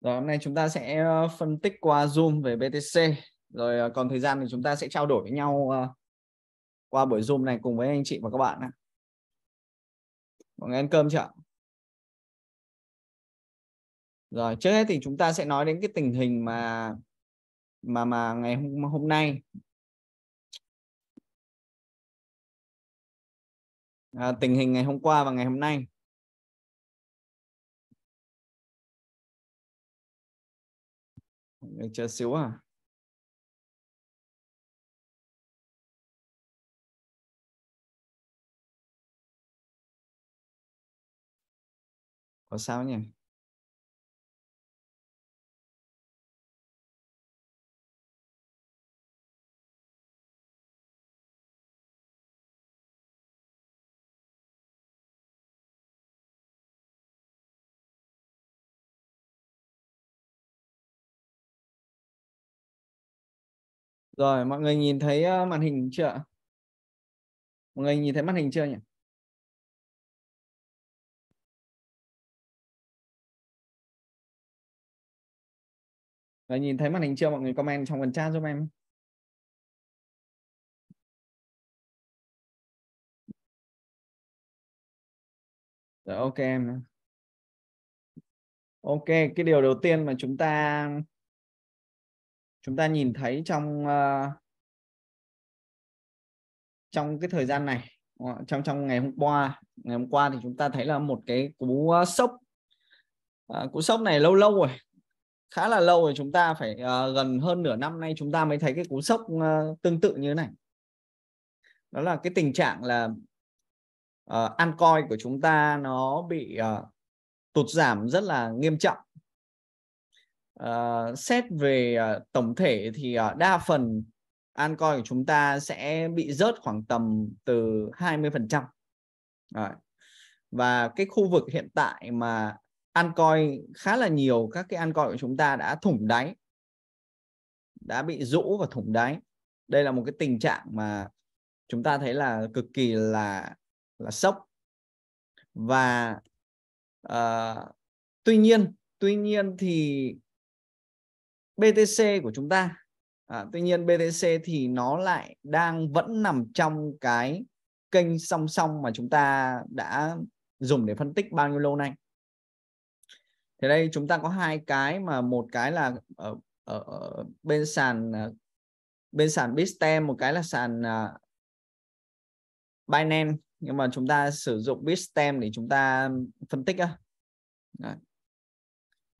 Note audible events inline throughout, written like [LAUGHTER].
Rồi hôm nay chúng ta sẽ ờ, phân tích qua Zoom về BTC. Rồi ờ, còn thời gian thì chúng ta sẽ trao đổi với nhau ờ, qua buổi Zoom này cùng với anh chị và các bạn. Mọi người ăn cơm chưa? Rồi trước hết thì chúng ta sẽ nói đến cái tình hình mà mà mà ngày hôm, hôm nay à, tình hình ngày hôm qua và ngày hôm nay Anh chờ xíu à? Có sao nhỉ? Rồi, mọi người nhìn thấy màn hình chưa? Mọi người nhìn thấy màn hình chưa nhỉ? Rồi, nhìn thấy màn hình chưa? Mọi người comment trong phần chat giúp em. Rồi, ok em. Ok, cái điều đầu tiên mà chúng ta chúng ta nhìn thấy trong uh, trong cái thời gian này trong trong ngày hôm qua ngày hôm qua thì chúng ta thấy là một cái cú ờ, sốc à, cú sốc này lâu lâu rồi khá là lâu rồi chúng ta phải à, gần hơn nửa năm nay chúng ta mới thấy cái cú sốc à, tương tự như thế này đó là cái tình trạng là à, ăn coi của chúng ta nó bị à, tụt giảm rất là nghiêm trọng uh, xét về uh, tổng thể thì uh, đa phần an coi của chúng ta sẽ bị rớt khoảng tầm từ 20%. trăm Và cái khu vực hiện tại mà an coi khá là nhiều các cái an coi của chúng ta đã thủng đáy. Đã bị rũ và thủng đáy. Đây là một cái tình trạng mà chúng ta thấy là cực kỳ là là sốc. Và uh, tuy nhiên, tuy nhiên thì BTC của chúng ta à, tuy nhiên BTC thì nó lại đang vẫn nằm trong cái kênh song song mà chúng ta đã dùng để phân tích bao nhiêu lâu nay thì đây chúng ta có hai cái mà một cái là ở, ở, ở bên sàn à, bên sàn Bitstamp một cái là sàn à, Binance nhưng mà chúng ta sử dụng Bitstamp để chúng ta phân tích á. Đấy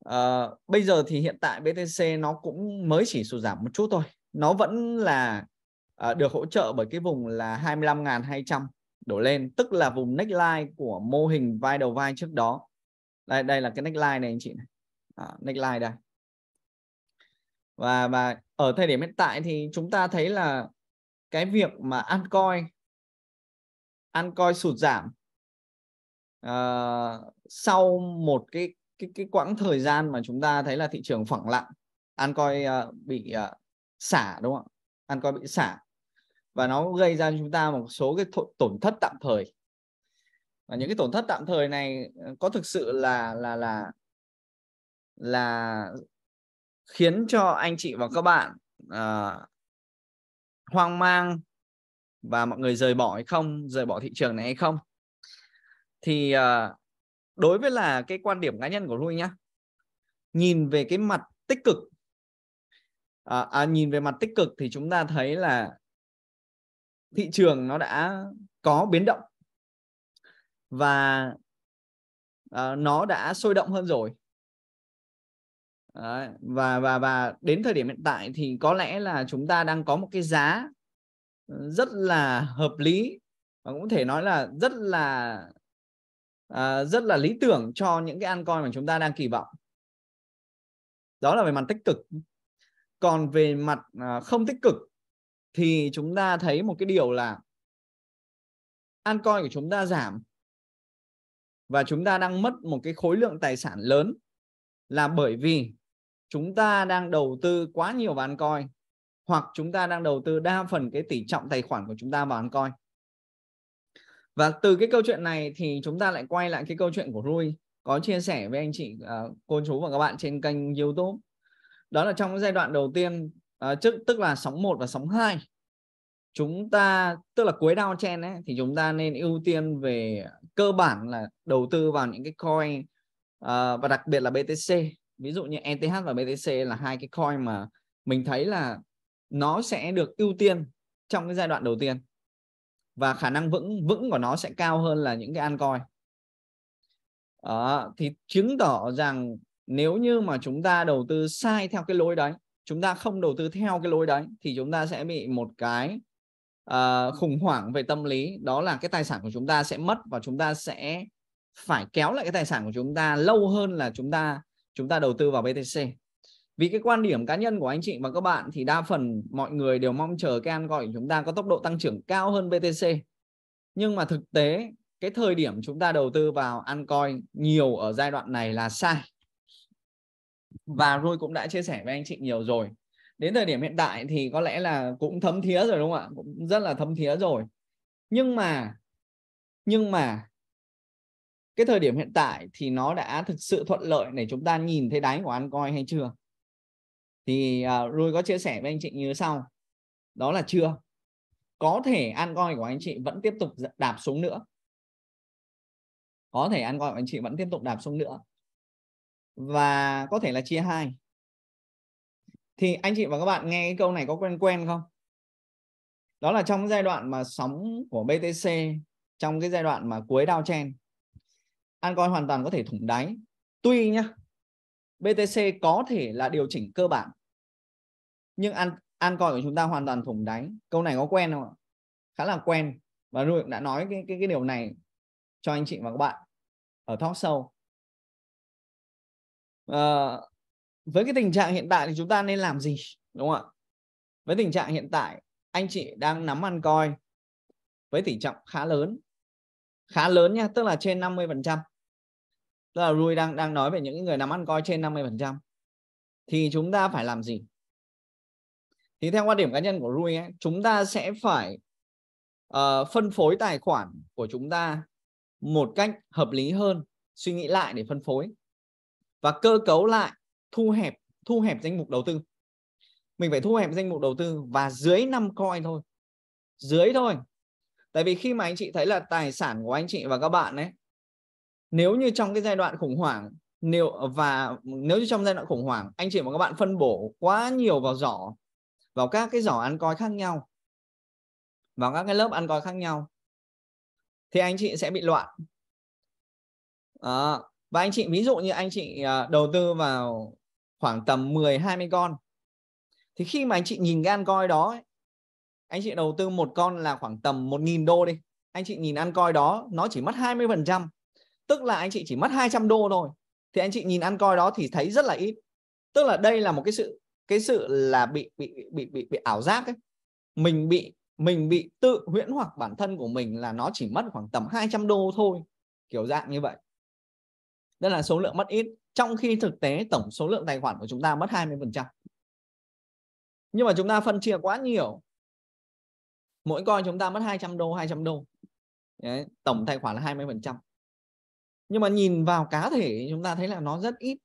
uh, bây giờ thì hiện tại BTC nó cũng mới chỉ sụt giảm một chút thôi nó vẫn là uh, được hỗ trợ bởi cái vùng là 25.200 đổ lên tức là vùng neckline của mô hình vai đầu vai trước đó đây đây là cái neckline này anh chị này à, neckline đây và và ở thời điểm hiện tại thì chúng ta thấy là cái việc mà altcoin altcoin sụt giảm uh, sau một cái cái cái quãng thời gian mà chúng ta thấy là thị trường phẳng lặng an coi uh, bị uh, xả đúng không ạ an coi bị xả và nó gây ra cho chúng ta một số cái tổn thất tạm thời và những cái tổn thất tạm thời này ờ, có thực sự là là là là khiến cho anh chị và các bạn uh, hoang mang và mọi người rời bỏ hay không rời bỏ thị trường này hay không thì uh, đối với là cái quan điểm cá nhân của Rui nhá nhìn về cái mặt tích cực à, à, nhìn về mặt tích cực thì chúng ta thấy là thị trường nó đã có biến động và à, nó đã sôi động hơn rồi Đấy, và và và đến thời điểm hiện tại thì có lẽ là chúng ta đang có một cái giá rất là hợp lý và cũng thể nói là rất là À, rất là lý tưởng cho những cái ăn coin mà chúng ta đang kỳ vọng đó là về mặt tích cực còn về mặt à, không tích cực thì chúng ta thấy một cái điều là ăn coin của chúng ta giảm và chúng ta đang mất một cái khối lượng tài sản lớn là bởi vì chúng ta đang đầu tư quá nhiều vào ăn coin hoặc chúng ta đang đầu tư đa phần cái tỷ trọng tài khoản của chúng ta vào ăn coin và từ cái câu chuyện này thì chúng ta lại quay lại cái câu chuyện của Rui có chia sẻ với anh chị uh, cô chú và các bạn trên kênh YouTube đó là trong giai đoạn đầu tiên uh, trước tức là sóng 1 và sóng 2 chúng ta tức là cuối down chen ấy thì chúng ta nên ưu tiên về cơ bản là đầu tư vào những cái coin à, và đặc biệt là BTC ví dụ như ETH và BTC là hai cái coin mà mình thấy là nó sẽ được ưu tiên trong cái giai đoạn đầu tiên và khả năng vững vững của nó sẽ cao hơn là những cái altcoin à, thì chứng tỏ rằng nếu như mà chúng ta đầu tư sai theo cái lối đấy chúng ta không đầu tư theo cái lối đấy thì chúng ta sẽ bị một cái uh, khủng hoảng về tâm lý đó là cái tài sản của chúng ta sẽ mất và chúng ta sẽ phải kéo lại cái tài sản của chúng ta lâu hơn là chúng ta chúng ta đầu tư vào BTC vì cái quan điểm cá nhân của anh chị và các bạn thì đa phần mọi người đều mong chờ cái an gọi của chúng ta có tốc độ tăng trưởng cao hơn BTC nhưng mà thực tế cái thời điểm chúng ta đầu tư vào an coi nhiều ở giai đoạn này là sai và Rui cũng đã chia sẻ với anh chị nhiều rồi đến thời điểm hiện tại thì có lẽ là cũng thấm thía rồi đúng không ạ cũng rất là thấm thía rồi nhưng mà nhưng mà cái thời điểm hiện tại thì nó đã thực sự thuận lợi để chúng ta nhìn thấy đáy của an Ancoin hay chưa thì uh, à, Rui có chia sẻ với anh chị như sau đó là chưa có thể ăn coi của anh chị vẫn tiếp tục đạp xuống nữa có thể ăn coi của anh chị vẫn tiếp tục đạp xuống nữa và có thể là chia hai thì anh chị và các bạn nghe cái câu này có quen quen không đó là trong giai đoạn mà sóng của BTC trong cái giai đoạn mà cuối đao chen Ancoin hoàn toàn có thể thủng đáy tuy nhá BTC có thể là điều chỉnh cơ bản nhưng an an coi của chúng ta hoàn toàn thủng đáy câu này có quen không ạ khá là quen và Ruộng đã nói cái cái cái điều này cho anh chị và các bạn ở talk sâu à, ờ, với cái tình trạng hiện tại thì chúng ta nên làm gì đúng không ạ với tình trạng hiện tại anh chị đang nắm ăn coi với tỷ trọng khá lớn khá lớn nha tức là trên 50 phần trăm tức là Rui đang đang nói về những người nắm ăn coi trên 50% thì chúng ta phải làm gì thì theo quan điểm cá nhân của Rui ấy, chúng ta sẽ phải uh, phân phối tài khoản của chúng ta một cách hợp lý hơn suy nghĩ lại để phân phối và cơ cấu lại thu hẹp thu hẹp danh mục đầu tư mình phải thu hẹp danh mục đầu tư và dưới 5 coin thôi dưới thôi tại vì khi mà anh chị thấy là tài sản của anh chị và các bạn ấy nếu như trong cái giai đoạn khủng hoảng nếu và nếu như trong giai đoạn khủng hoảng anh chị và các bạn phân bổ quá nhiều vào giỏ vào các cái giỏ ăn coi khác nhau vào các cái lớp ăn coi khác nhau thì anh chị sẽ bị loạn à, và anh chị ví dụ như anh chị à, đầu tư vào khoảng tầm 10 20 con thì khi mà anh chị nhìn cái ăn coi đó anh chị đầu tư một con là khoảng tầm 1.000 đô đi anh chị nhìn ăn coi đó nó chỉ mất 20 phần trăm tức là anh chị chỉ mất 200 đô thôi thì anh chị nhìn ăn coi đó thì thấy rất là ít tức là đây là một cái sự cái sự là bị bị bị bị, bị ảo giác ấy. mình bị mình bị tự huyễn hoặc bản thân của mình là nó chỉ mất khoảng tầm 200 đô thôi kiểu dạng như vậy đó là số lượng mất ít trong khi thực tế tổng số lượng tài khoản của chúng ta mất 20% nhưng mà chúng ta phân chia quá nhiều mỗi coi chúng ta mất 200 đô 200 đô Đấy, tổng tài khoản là 20% nhưng mà nhìn vào cá thể chúng ta thấy là nó rất ít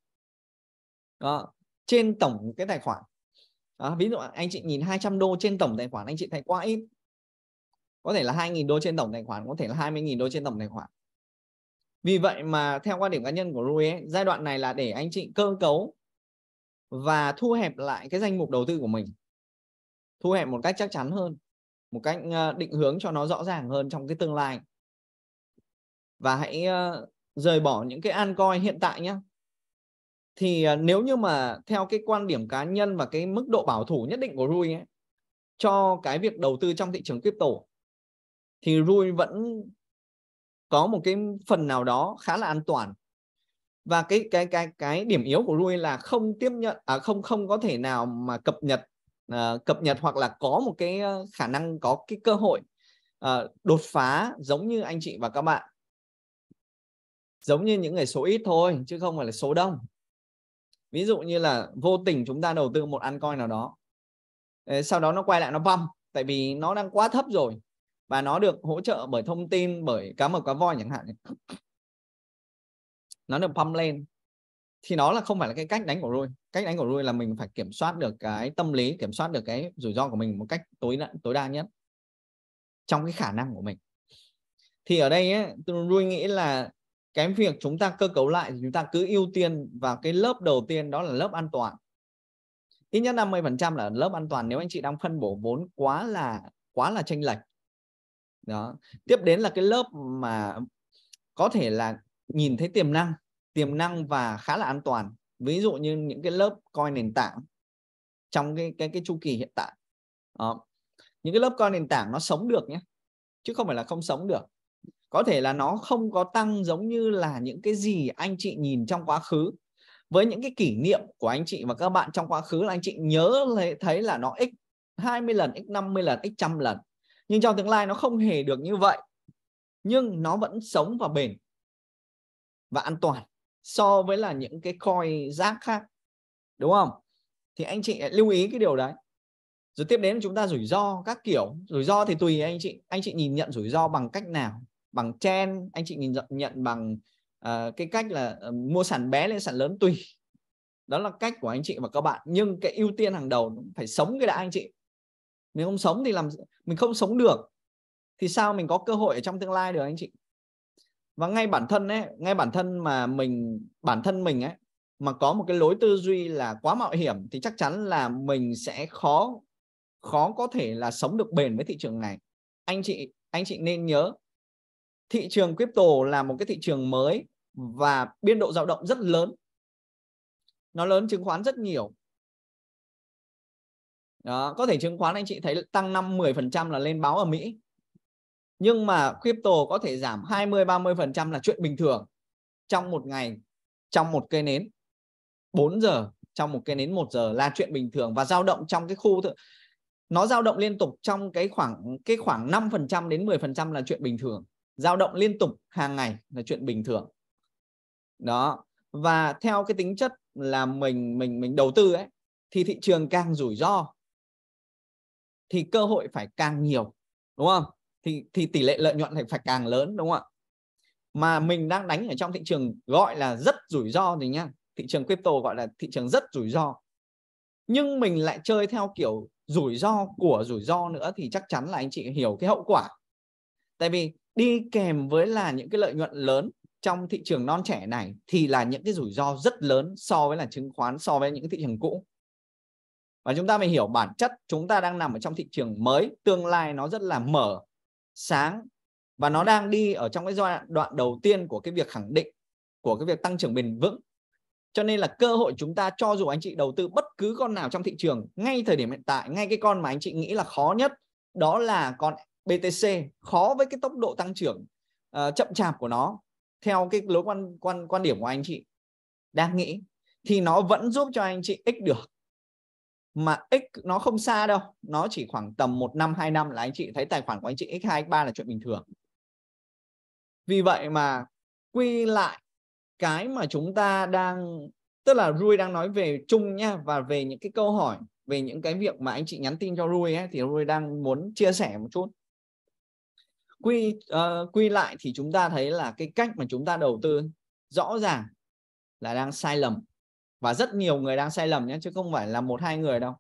đó. trên tổng cái tài khoản đó. ví dụ anh chị nhìn 200 đô trên tổng tài khoản anh chị thấy quá ít có thể là 2.000 đô trên tổng tài khoản có thể là 20.000 đô trên tổng tài khoản vì vậy mà theo quan điểm cá nhân của Rui giai đoạn này là để anh chị cơ cấu và thu hẹp lại cái danh mục đầu tư của mình thu hẹp một cách chắc chắn hơn một cách ờ, định hướng cho nó rõ ràng hơn trong cái tương lai và hãy ờ, rời bỏ những cái an coi hiện tại nhé thì à, nếu như mà theo cái quan điểm cá nhân và cái mức độ bảo thủ nhất định của Rui ấy, cho cái việc đầu tư trong thị trường crypto thì Rui vẫn có một cái phần nào đó khá là an toàn và cái cái cái cái điểm yếu của Rui là không tiếp nhận à, không không có thể nào mà cập nhật à, cập nhật hoặc là có một cái ờ, khả năng có cái cơ hội à, đột phá giống như anh chị và các bạn giống như những người số ít thôi chứ không phải là số đông ví dụ như là vô tình chúng ta đầu tư một ăn coin nào đó sau đó nó quay lại nó băm tại vì nó đang quá thấp rồi và nó được hỗ trợ bởi thông tin bởi cá mập cá voi chẳng hạn nó được pump lên thì nó là không phải là cái cách đánh của Rui cách đánh của Rui là mình phải kiểm soát được cái tâm lý kiểm soát được cái rủi ro của mình một cách tối đa, tối đa nhất trong cái khả năng của mình thì ở đây ấy, Rui nghĩ là cái việc chúng ta cơ cấu lại thì chúng ta cứ ưu tiên vào cái lớp đầu tiên đó là lớp an toàn ít nhất 50% là lớp an toàn nếu anh chị đang phân bổ vốn quá là quá là tranh lệch đó tiếp đến là cái lớp mà có thể là nhìn thấy tiềm năng tiềm năng và khá là an toàn ví dụ như những cái lớp coi nền tảng trong cái cái cái chu kỳ hiện tại đó. những cái lớp coi nền tảng nó sống được nhé chứ không phải là không sống được có thể là nó không có tăng giống như là những cái gì anh chị nhìn trong quá khứ với những cái kỷ niệm của anh chị và các bạn trong quá khứ là anh chị nhớ thấy là nó x 20 lần, x 50 lần, x trăm lần. Nhưng trong tương lai nó không hề được như vậy. Nhưng nó vẫn sống và bền và an toàn so với là những cái coi rác khác. Đúng không? Thì anh chị lưu ý cái điều đấy. Rồi tiếp đến chúng ta rủi ro các kiểu. Rủi ro thì tùy anh chị. Anh chị nhìn nhận rủi ro bằng cách nào? bằng chen anh chị nhìn nhận bằng uh, cái cách là uh, mua sản bé lên sản lớn tùy đó là cách của anh chị và các bạn nhưng cái ưu tiên hàng đầu phải sống cái đã anh chị mình không sống thì làm mình không sống được thì sao mình có cơ hội ở trong tương lai được anh chị và ngay bản thân ấy ngay bản thân mà mình bản thân mình ấy mà có một cái lối tư duy là quá mạo hiểm thì chắc chắn là mình sẽ khó khó có thể là sống được bền với thị trường này anh chị anh chị nên nhớ thị trường crypto là một cái thị trường mới và biên độ dao động rất lớn nó lớn chứng khoán rất nhiều đó, có thể chứng khoán anh chị thấy tăng 5 10% là lên báo ở Mỹ. Nhưng mà crypto có thể giảm 20 30% là chuyện bình thường trong một ngày, trong một cây nến 4 giờ, trong một cây nến 1 giờ là chuyện bình thường và dao động trong cái khu nó dao động liên tục trong cái khoảng cái khoảng 5% đến 10% là chuyện bình thường dao động liên tục hàng ngày là chuyện bình thường đó và theo cái tính chất là mình mình mình đầu tư ấy thì thị trường càng rủi ro thì cơ hội phải càng nhiều đúng không thì thì tỷ lệ lợi nhuận phải càng lớn đúng không ạ mà mình đang đánh ở trong thị trường gọi là rất rủi ro thì nhá thị trường crypto gọi là thị trường rất rủi ro nhưng mình lại chơi theo kiểu rủi ro của rủi ro nữa thì chắc chắn là anh chị hiểu cái hậu quả tại vì đi kèm với là những cái lợi nhuận lớn trong thị trường non trẻ này thì là những cái rủi ro rất lớn so với là chứng khoán so với những thị trường cũ và chúng ta phải hiểu bản chất chúng ta đang nằm ở trong thị trường mới tương lai nó rất là mở sáng và nó đang đi ở trong cái giai đoạn đầu tiên của cái việc khẳng định của cái việc tăng trưởng bền vững cho nên là cơ hội chúng ta cho dù anh chị đầu tư bất cứ con nào trong thị trường ngay thời điểm hiện tại ngay cái con mà anh chị nghĩ là khó nhất đó là con BTC khó với cái tốc độ tăng trưởng uh, chậm chạp của nó theo cái lối quan quan quan điểm của anh chị đang nghĩ thì nó vẫn giúp cho anh chị x được mà x nó không xa đâu nó chỉ khoảng tầm một năm hai năm là anh chị thấy tài khoản của anh chị x2 x3 là chuyện bình thường vì vậy mà quy lại cái mà chúng ta đang tức là Rui đang nói về chung nha và về những cái câu hỏi về những cái việc mà anh chị nhắn tin cho Rui ấy thì Rui đang muốn chia sẻ một chút quy uh, quy lại thì chúng ta thấy là cái cách mà chúng ta đầu tư rõ ràng là đang sai lầm và rất nhiều người đang sai lầm nhé chứ không phải là một hai người đâu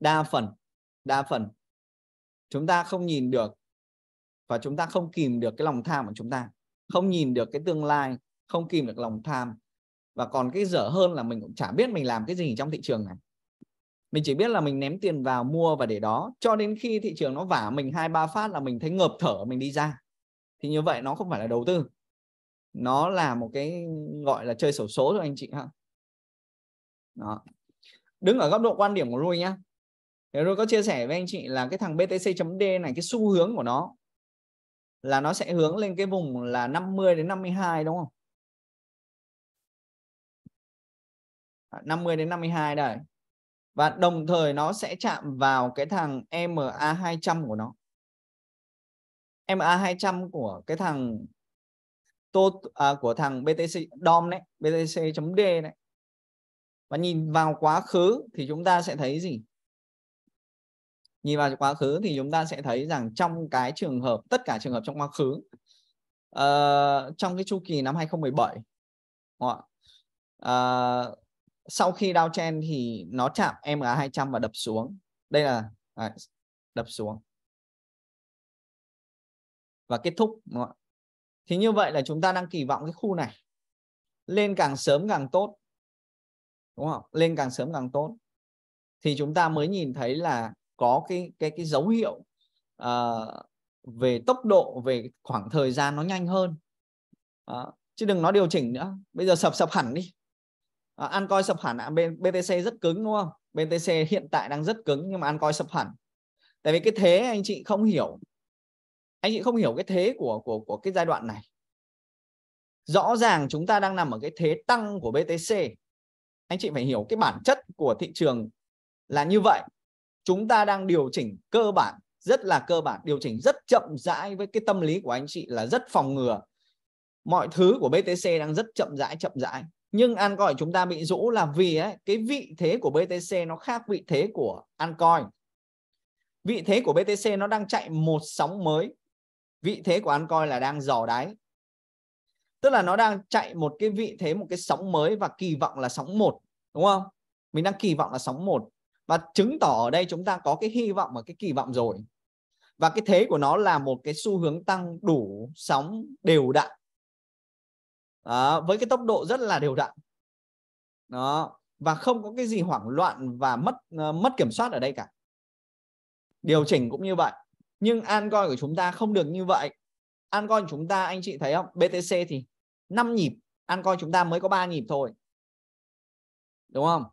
đa phần đa phần chúng ta không nhìn được và chúng ta không kìm được cái lòng tham của chúng ta không nhìn được cái tương lai không kìm được lòng tham và còn cái dở hơn là mình cũng chả biết mình làm cái gì trong thị trường này mình chỉ biết là mình ném tiền vào mua và để đó cho đến khi thị trường nó vả mình hai ba phát là mình thấy ngợp thở mình đi ra thì như vậy nó không phải là đầu tư nó là một cái gọi là chơi sổ số cho anh chị ha đó đứng ở góc độ quan điểm của Rui nhá thì Rui có chia sẻ với anh chị là cái thằng BTC.D này cái xu hướng của nó là nó sẽ hướng lên cái vùng là 50 đến 52 đúng không 50 à, đến 52 đây và đồng thời nó sẽ chạm vào cái thằng MA200 của nó. MA200 của cái thằng tô à, của thằng BTC DOM đấy, BTC.d đấy. Và nhìn vào quá khứ thì chúng ta sẽ thấy gì? Nhìn vào quá khứ thì chúng ta sẽ thấy rằng trong cái trường hợp tất cả trường hợp trong quá khứ uh, trong cái chu kỳ năm 2017 đúng không? Uh, sau khi downtrend thì nó chạm MA 200 và đập xuống đây là à, đập xuống và kết thúc đúng không? thì như vậy là chúng ta đang kỳ vọng cái khu này lên càng sớm càng tốt đúng không lên càng sớm càng tốt thì chúng ta mới nhìn thấy là có cái cái cái dấu hiệu uh, về tốc độ về khoảng thời gian nó nhanh hơn uh, chứ đừng nói điều chỉnh nữa bây giờ sập sập hẳn đi à, ờ, ăn coi sập hẳn à, BTC rất cứng đúng không BTC hiện tại đang rất cứng nhưng mà ăn coi sập hẳn tại vì cái thế anh chị không hiểu anh chị không hiểu cái thế của của của cái giai đoạn này rõ ràng chúng ta đang nằm ở cái thế tăng của BTC anh chị phải hiểu cái bản chất của thị trường là như vậy chúng ta đang điều chỉnh cơ bản rất là cơ bản điều chỉnh rất chậm rãi với cái tâm lý của anh chị là rất phòng ngừa mọi thứ của BTC đang rất chậm rãi chậm rãi nhưng an Ancoin chúng ta bị rũ là vì ấy, cái vị thế của BTC nó khác vị thế của Ancoin vị thế của BTC nó đang chạy một sóng mới vị thế của Ancoin là đang dò đáy tức là nó đang chạy một cái vị thế một cái sóng mới và kỳ vọng là sóng một đúng không mình đang kỳ vọng là sóng một và chứng tỏ ở đây chúng ta có cái hy vọng và cái kỳ vọng rồi và cái thế của nó là một cái xu hướng tăng đủ sóng đều đặn đó, với cái tốc độ rất là đều đặn đó và không có cái gì hoảng loạn và mất uh, mất kiểm soát ở đây cả điều chỉnh cũng như vậy nhưng an coi của chúng ta không được như vậy an coi của chúng ta anh chị thấy không BTC thì 5 nhịp an coi chúng ta mới có 3 nhịp thôi đúng không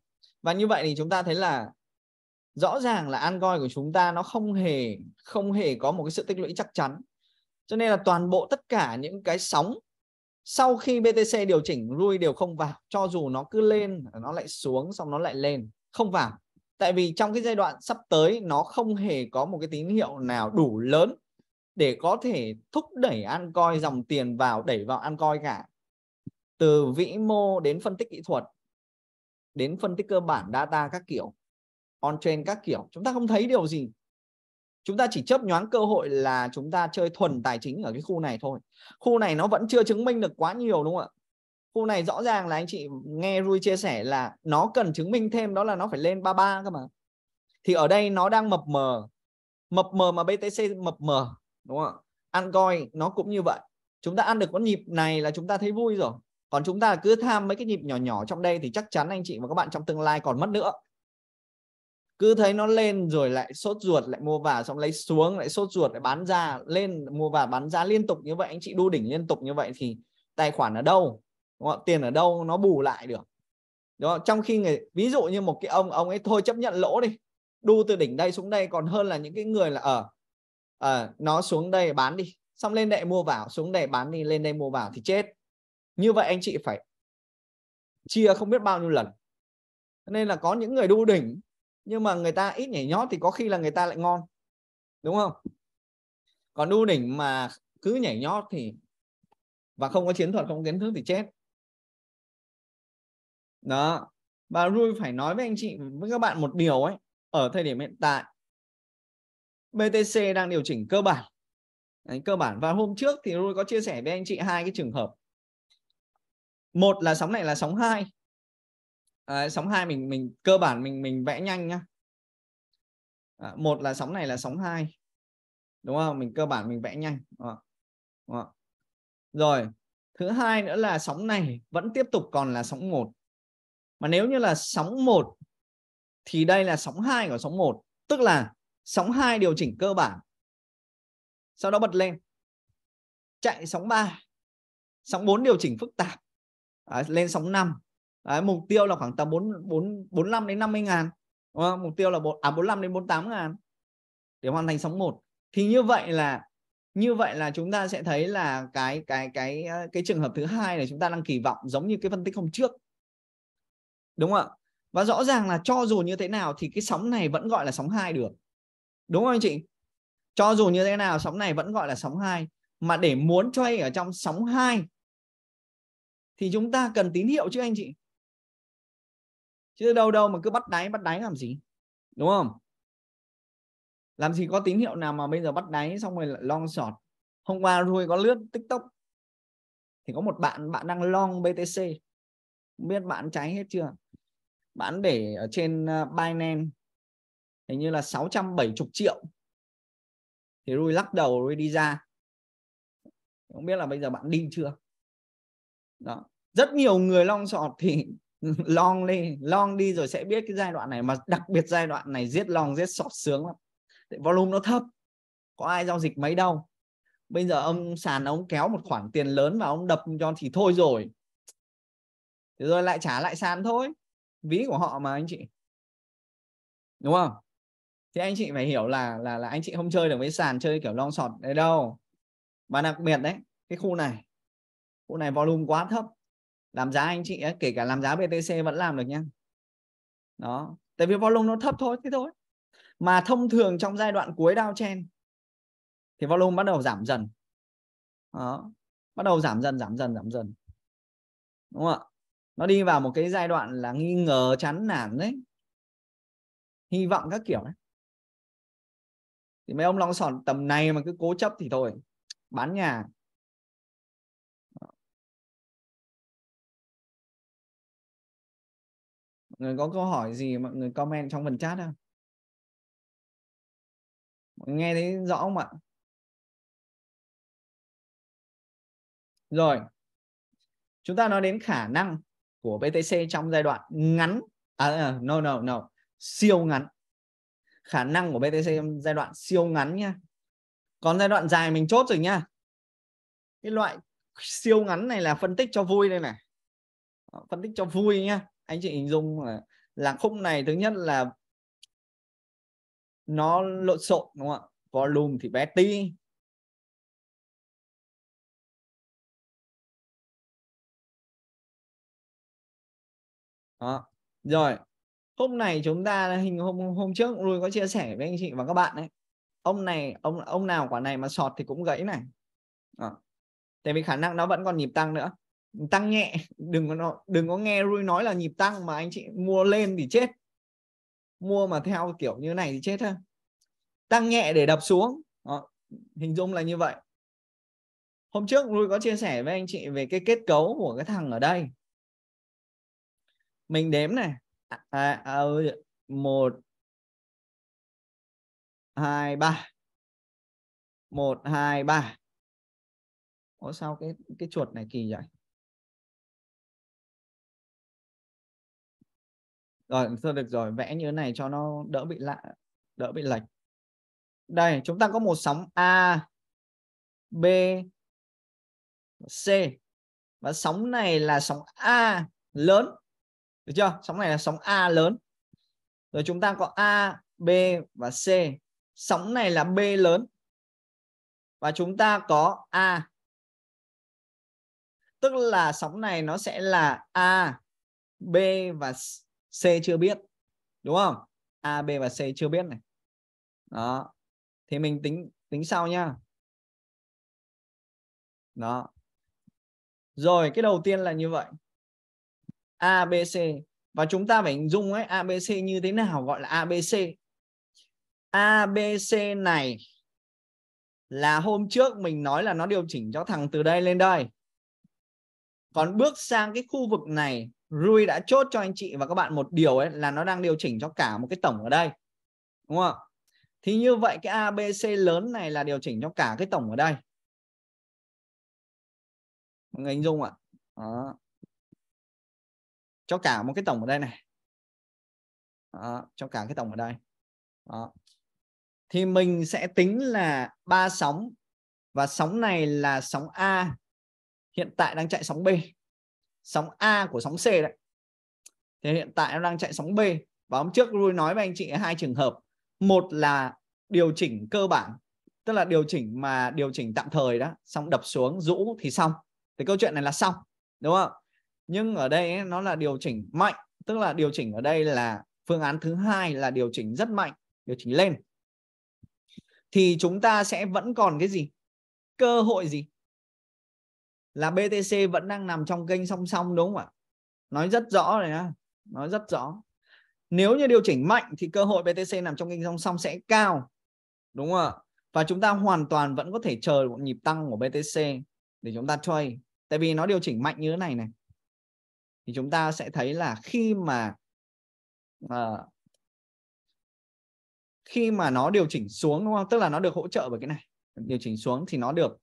và như vậy thì chúng ta thấy là rõ ràng là an coi của chúng ta nó không hề không hề có một cái sự tích lũy chắc chắn cho nên là toàn bộ tất cả những cái sóng sau khi BTC điều chỉnh rui đều không vào cho dù nó cứ lên nó lại xuống xong nó lại lên không vào tại vì trong cái giai đoạn sắp tới nó không hề có một cái tín hiệu nào đủ lớn để có thể thúc đẩy an coi dòng tiền vào đẩy vào an coi cả từ vĩ mô đến phân tích kỹ thuật đến phân tích cơ bản data các kiểu on trend các kiểu chúng ta không thấy điều gì chúng ta chỉ chấp nhoáng cơ hội là chúng ta chơi thuần tài chính ở cái khu này thôi khu này nó vẫn chưa chứng minh được quá nhiều đúng không ạ khu này rõ ràng là anh chị nghe Rui chia sẻ là nó cần chứng minh thêm đó là nó phải lên 33 cơ mà thì ở đây nó đang mập mờ mập mờ mà BTC mập mờ đúng không ạ ăn coi nó cũng như vậy chúng ta ăn được con nhịp này là chúng ta thấy vui rồi còn chúng ta cứ tham mấy cái nhịp nhỏ nhỏ trong đây thì chắc chắn anh chị và các bạn trong tương lai còn mất nữa cứ thấy nó lên rồi lại sốt ruột lại mua vào xong lấy xuống lại sốt ruột lại bán ra lên mua vào bán ra liên tục như vậy anh chị đu đỉnh liên tục như vậy thì tài khoản ở đâu đúng không? tiền ở đâu nó bù lại được đúng không? trong khi người ví dụ như một cái ông ông ấy thôi chấp nhận lỗ đi đu từ đỉnh đây xuống đây còn hơn là những cái người là ở à, nó xuống đây bán đi xong lên đây mua vào xuống đây bán đi lên đây mua vào thì chết như vậy anh chị phải chia không biết bao nhiêu lần nên là có những người đu đỉnh nhưng mà người ta ít nhảy nhót thì có khi là người ta lại ngon đúng không còn đu đỉnh mà cứ nhảy nhót thì và không có chiến thuật không có kiến thức thì chết đó và Rui phải nói với anh chị với các bạn một điều ấy ở thời điểm hiện tại BTC đang điều chỉnh cơ bản Đấy, cơ bản và hôm trước thì Rui có chia sẻ với anh chị hai cái trường hợp một là sóng này là sóng 2 à, sóng hai mình mình cơ bản mình mình vẽ nhanh nhá à, một là sóng này là sóng hai đúng không mình cơ bản mình vẽ nhanh đúng không? Đúng không? rồi thứ hai nữa là sóng này vẫn tiếp tục còn là sóng một mà nếu như là sóng một thì đây là sóng hai của sóng một tức là sóng hai điều chỉnh cơ bản sau đó bật lên chạy sóng 3 sóng 4 điều chỉnh phức tạp à, lên sóng 5 Đấy, mục tiêu là khoảng tầm 4, 4, 45 đến 50 ngàn mục tiêu là 4, à, 45 đến 48 ngàn để hoàn thành sóng 1 thì như vậy là như vậy là chúng ta sẽ thấy là cái cái cái ờ, cái trường hợp thứ hai là chúng ta đang kỳ vọng giống như cái phân tích hôm trước đúng không ạ và rõ ràng là cho dù như thế nào thì cái sóng này vẫn gọi là sóng 2 được đúng không anh chị cho dù như thế nào sóng này vẫn gọi là sóng 2 mà để muốn trade ở trong sóng 2 thì chúng ta cần tín hiệu chứ anh chị chứ đâu đâu mà cứ bắt đáy bắt đáy làm gì đúng không làm gì có tín hiệu nào mà bây giờ bắt đáy xong rồi lại long sọt hôm qua Rui có lướt tiktok thì có một bạn bạn đang long BTC không biết bạn cháy hết chưa bạn để ở trên ờ, Binance hình như là 670 triệu thì Rui lắc đầu Rui đi ra không biết là bây giờ bạn đi chưa đó rất nhiều người long sọt thì [LAUGHS] long đi long đi rồi sẽ biết cái giai đoạn này mà đặc biệt giai đoạn này giết long giết sọt sướng lắm Tại volume nó thấp có ai giao dịch mấy đâu bây giờ ông sàn ông kéo một khoản tiền lớn và ông đập cho thì thôi rồi thế rồi lại trả lại sàn thôi ví của họ mà anh chị đúng không thế anh chị phải hiểu là là là anh chị không chơi được với sàn chơi kiểu long sọt đấy đâu mà đặc biệt đấy cái khu này khu này volume quá thấp làm giá anh chị ấy, kể cả làm giá BTC vẫn làm được nha, đó tại vì volume nó thấp thôi thế thôi mà thông thường trong giai đoạn cuối downtrend thì volume bắt đầu giảm dần đó bắt đầu giảm dần giảm dần giảm dần đúng không ạ nó đi vào một cái giai đoạn là nghi ngờ chán nản đấy hy vọng các kiểu đấy thì mấy ông long sòn tầm này mà cứ cố chấp thì thôi bán nhà người có câu hỏi gì mọi người comment trong phần chat không nghe thấy rõ không ạ rồi chúng ta nói đến khả năng của BTC trong giai đoạn ngắn à, à, no no no siêu ngắn khả năng của BTC trong giai đoạn siêu ngắn nha còn giai đoạn dài mình chốt rồi nha cái loại siêu ngắn này là phân tích cho vui đây này phân tích cho vui nha anh chị hình dung là là khung này thứ nhất là nó lộn xộn đúng không ạ volume thì bé tí đó rồi hôm này chúng ta hình hôm hôm trước luôn có chia sẻ với anh chị và các bạn đấy ông này ông ông nào quả này mà sọt thì cũng gãy này đó. tại vì khả năng nó vẫn còn nhịp tăng nữa tăng nhẹ đừng có đừng có nghe Rui nói là nhịp tăng mà anh chị mua lên thì chết mua mà theo kiểu như này thì chết ha tăng nhẹ để đập xuống Đó, hình dung là như vậy hôm trước Rui có chia sẻ với anh chị về cái kết cấu của cái thằng ở đây mình đếm này à, à, à một hai ba một hai ba Ủa sao cái cái chuột này kỳ vậy rồi thôi được rồi vẽ như thế này cho nó đỡ bị lạ đỡ bị lệch đây chúng ta có một sóng a b c và sóng này là sóng a lớn được chưa sóng này là sóng a lớn rồi chúng ta có a b và c sóng này là b lớn và chúng ta có a tức là sóng này nó sẽ là a b và C chưa biết đúng không A B và C chưa biết này đó thì mình tính tính sau nha đó rồi cái đầu tiên là như vậy A B C và chúng ta phải hình dung ấy A B C như thế nào gọi là A B C A B C này là hôm trước mình nói là nó điều chỉnh cho thằng từ đây lên đây còn bước sang cái khu vực này Rui đã chốt cho anh chị và các bạn một điều ấy là nó đang điều chỉnh cho cả một cái tổng ở đây. Đúng không? Thì như vậy cái ABC lớn này là điều chỉnh cho cả cái tổng ở đây. Mọi người hình dung ạ. Đó. Cho cả một cái tổng ở đây này. Đó. Cho cả cái tổng ở đây. Đó. Thì mình sẽ tính là ba sóng và sóng này là sóng A hiện tại đang chạy sóng B sóng A của sóng C đấy thì hiện tại em đang chạy sóng B và hôm trước Rui nói với anh chị hai trường hợp một là điều chỉnh cơ bản tức là điều chỉnh mà điều chỉnh tạm thời đó xong đập xuống rũ thì xong thì câu chuyện này là xong đúng không nhưng ở đây ấy, nó là điều chỉnh mạnh tức là điều chỉnh ở đây là phương án thứ hai là điều chỉnh rất mạnh điều chỉnh lên thì chúng ta sẽ vẫn còn cái gì cơ hội gì là BTC vẫn đang nằm trong kênh song song đúng không ạ nói rất rõ này ha nói rất rõ nếu như điều chỉnh mạnh thì cơ hội BTC nằm trong kênh song song sẽ cao đúng không ạ và chúng ta hoàn toàn vẫn có thể chờ một nhịp tăng của BTC để chúng ta chơi, tại vì nó điều chỉnh mạnh như thế này này thì chúng ta sẽ thấy là khi mà uh, khi mà nó điều chỉnh xuống đúng không tức là nó được hỗ trợ bởi cái này điều chỉnh xuống thì nó được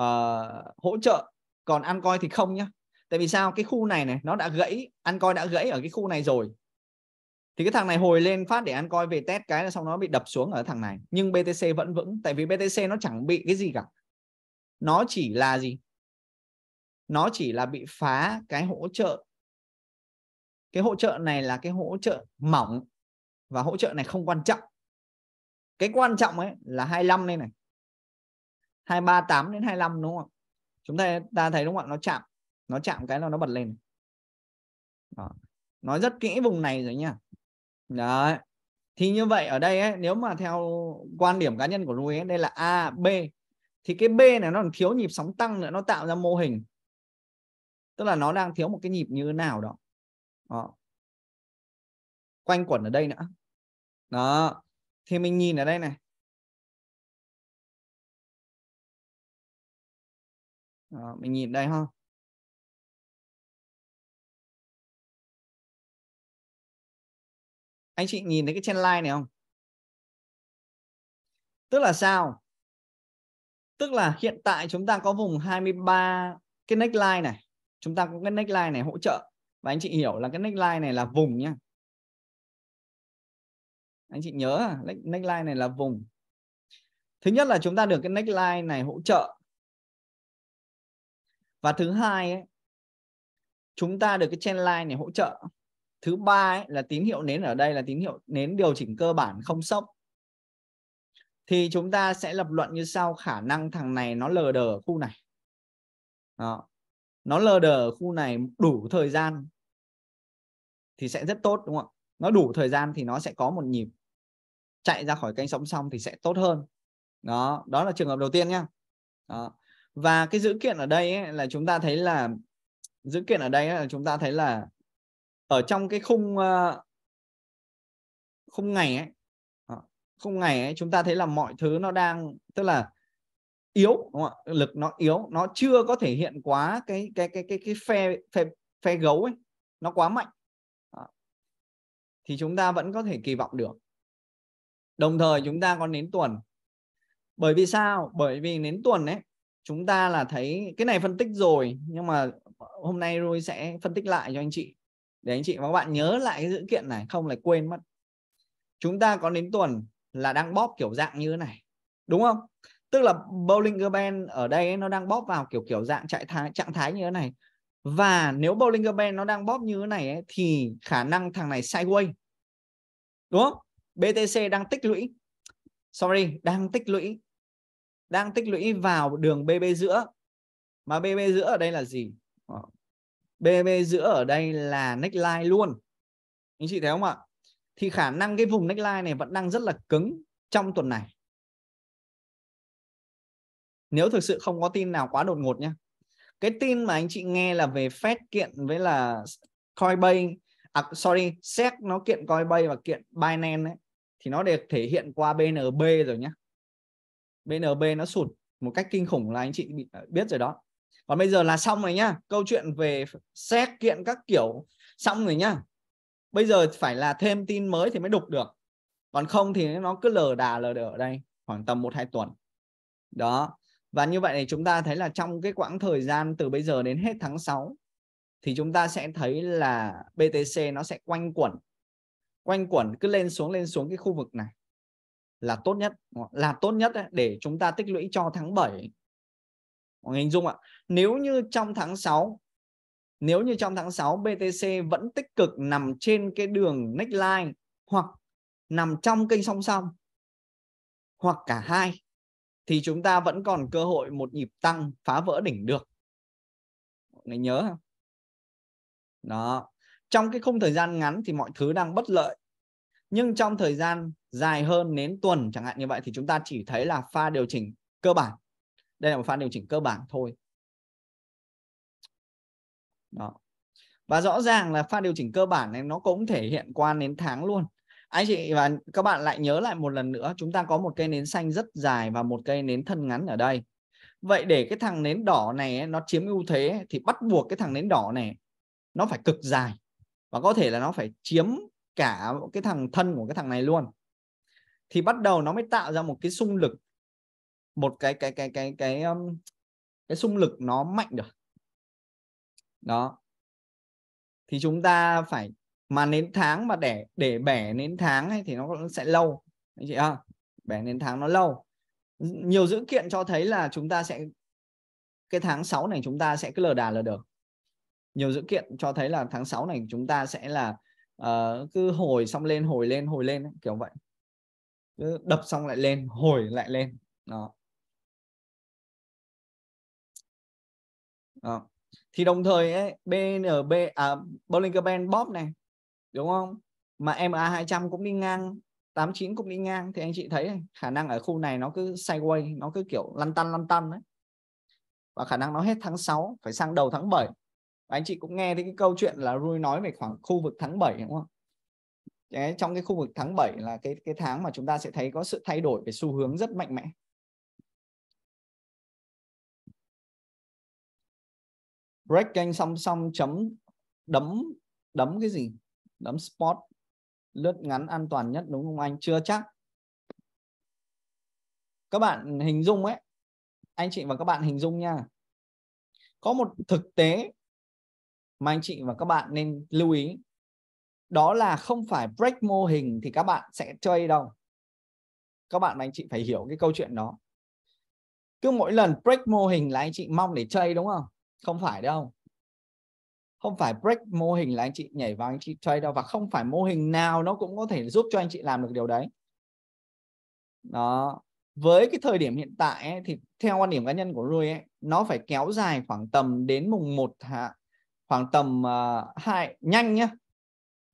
uh, hỗ trợ còn ăn coi thì không nhá tại vì sao cái khu này này nó đã gãy ăn coi đã gãy ở cái khu này rồi thì cái thằng này hồi lên phát để ăn coi về test cái là xong nó bị đập xuống ở thằng này nhưng BTC vẫn vững tại vì BTC nó chẳng bị cái gì cả nó chỉ là gì nó chỉ là bị phá cái hỗ trợ cái hỗ trợ này là cái hỗ trợ mỏng và hỗ trợ này không quan trọng cái quan trọng ấy là 25 đây này 238 đến 25 đúng không chúng ta ta thấy đúng không ạ nó chạm nó chạm cái là nó bật lên Đó. nói rất kỹ vùng này rồi nha đấy thì như vậy ở đây ấy, nếu mà theo quan điểm cá nhân của Louis ấy, đây là A B thì cái B này nó còn thiếu nhịp sóng tăng nữa nó tạo ra mô hình tức là nó đang thiếu một cái nhịp như thế nào đó, đó. quanh quẩn ở đây nữa đó thì mình nhìn ở đây này Đó, ờ, mình nhìn đây ha anh chị nhìn thấy cái trên line này không tức là sao tức là hiện tại chúng ta có vùng 23 cái neckline này chúng ta có cái neckline này hỗ trợ và anh chị hiểu là cái neckline này là vùng nhá anh chị nhớ neckline này là vùng thứ nhất là chúng ta được cái neckline này hỗ trợ và thứ hai ấy, chúng ta được cái trend line này hỗ trợ thứ ba ấy, là tín hiệu nến ở đây là tín hiệu nến điều chỉnh cơ bản không sốc thì chúng ta sẽ lập luận như sau khả năng thằng này nó lờ đờ ở khu này Đó. nó lờ đờ ở khu này đủ thời gian thì sẽ rất tốt đúng không ạ nó đủ thời gian thì nó sẽ có một nhịp chạy ra khỏi kênh sóng xong thì sẽ tốt hơn đó đó là trường hợp đầu tiên nhá đó và cái dữ kiện ở đây ấy, là chúng ta thấy là dữ kiện ở đây là chúng ta thấy là ở trong cái khung ờ, khung ngày ấy ờ, khung ngày ấy chúng ta thấy là mọi thứ nó đang tức là yếu đúng không ạ? lực nó yếu nó chưa có thể hiện quá cái cái cái cái cái phe phe, phe gấu ấy nó quá mạnh ờ. thì chúng ta vẫn có thể kỳ vọng được đồng thời chúng ta còn nến tuần bởi vì sao bởi vì nến tuần ấy chúng ta là thấy cái này phân tích rồi nhưng mà hôm nay Rui sẽ phân tích lại cho anh chị để anh chị và các bạn nhớ lại cái dữ kiện này không lại quên mất chúng ta có đến tuần là đang bóp kiểu dạng như thế này đúng không tức là Bollinger Band ở đây nó đang bóp vào kiểu kiểu dạng trạng thái trạng thái như thế này và nếu Bollinger Band nó đang bóp như thế này ấy, thì khả năng thằng này sideways đúng không BTC đang tích lũy sorry đang tích lũy đang tích lũy vào đường BB giữa mà BB giữa ở đây là gì BB ờ. giữa ở đây là neckline luôn anh chị thấy không ạ thì khả năng cái vùng neckline này vẫn đang rất là cứng trong tuần này nếu thực sự không có tin nào quá đột ngột nhé cái tin mà anh chị nghe là về Fed kiện với là Coinbase à, sorry SEC nó kiện Coinbase và kiện Binance ấy, thì nó được thể hiện qua BNB rồi nhé BNB nó sụt một cách kinh khủng là anh chị à, biết rồi đó còn bây giờ là xong rồi nhá câu chuyện về xét kiện các kiểu xong rồi nhá bây giờ phải là thêm tin mới thì mới đục được còn không thì nó cứ lờ đà lờ đờ ở đây khoảng tầm một hai tuần đó và như vậy thì chúng ta thấy là trong cái quãng thời gian từ bây giờ đến hết tháng 6 thì chúng ta sẽ thấy là BTC nó sẽ quanh quẩn quanh quẩn cứ lên xuống lên xuống cái khu vực này là tốt nhất là tốt nhất để chúng ta tích lũy cho tháng 7 hình dung ạ nếu như trong tháng 6 nếu như trong tháng 6 BTC vẫn tích cực nằm trên cái đường neckline hoặc nằm trong kênh song song hoặc cả hai thì chúng ta vẫn còn cơ hội một nhịp tăng phá vỡ đỉnh được mọi người nhớ không đó trong cái khung thời gian ngắn thì mọi thứ đang bất lợi nhưng trong thời gian dài hơn đến tuần chẳng hạn như vậy thì chúng ta chỉ thấy là pha điều chỉnh cơ bản đây là một pha điều chỉnh cơ bản thôi đó và rõ ràng là pha điều chỉnh cơ bản này nó cũng thể hiện qua nến tháng luôn anh chị và các bạn lại nhớ lại một lần nữa chúng ta có một cây nến xanh rất dài và một cây nến thân ngắn ở đây vậy để cái thằng nến đỏ này nó chiếm ưu thế thì bắt buộc cái thằng nến đỏ này nó phải cực dài và có thể là nó phải chiếm cả cái thằng thân của cái thằng này luôn thì bắt đầu nó mới tạo ra một cái xung lực một cái cái cái cái cái cái, um, cái xung lực nó mạnh được đó thì chúng ta phải mà nến tháng mà để để bẻ nến tháng ấy thì nó sẽ lâu anh chị ạ, bẻ nến tháng nó lâu nhiều dữ kiện cho thấy là chúng ta sẽ cái tháng 6 này chúng ta sẽ cứ lờ đà lờ đờ nhiều dữ kiện cho thấy là tháng 6 này chúng ta sẽ là Ờ, cứ hồi xong lên hồi lên hồi lên kiểu vậy cứ đập xong lại lên hồi lại lên đó. đó thì đồng thời ấy, BNB à, Bollinger Band Bob này đúng không mà MA200 cũng đi ngang 89 cũng đi ngang thì anh chị thấy khả năng ở khu này nó cứ sideways nó cứ kiểu lăn tăn lăn tăn đấy và khả năng nó hết tháng 6 phải sang đầu tháng 7 và anh chị cũng nghe thấy cái câu chuyện là Rui nói về khoảng khu vực tháng 7 đúng không Đấy, trong cái khu vực tháng 7 là cái cái tháng mà chúng ta sẽ thấy có sự thay đổi về xu hướng rất mạnh mẽ breaking song song chấm đấm đấm cái gì đấm spot lướt ngắn an toàn nhất đúng không anh chưa chắc các bạn hình dung ấy anh chị và các bạn hình dung nha có một thực tế mà anh chị và các bạn nên lưu ý đó là không phải break mô hình thì các bạn sẽ chơi đâu các bạn và anh chị phải hiểu cái câu chuyện đó cứ mỗi lần break mô hình là anh chị mong để chơi đúng không không phải đâu không phải break mô hình là anh chị nhảy vào anh chị chơi đâu và không phải mô hình nào nó cũng có thể giúp cho anh chị làm được điều đấy đó với cái thời điểm hiện tại ấy, thì theo quan điểm cá nhân của Rui ấy, nó phải kéo dài khoảng tầm đến mùng 1 tháng khoảng tầm uh, hai nhanh nhé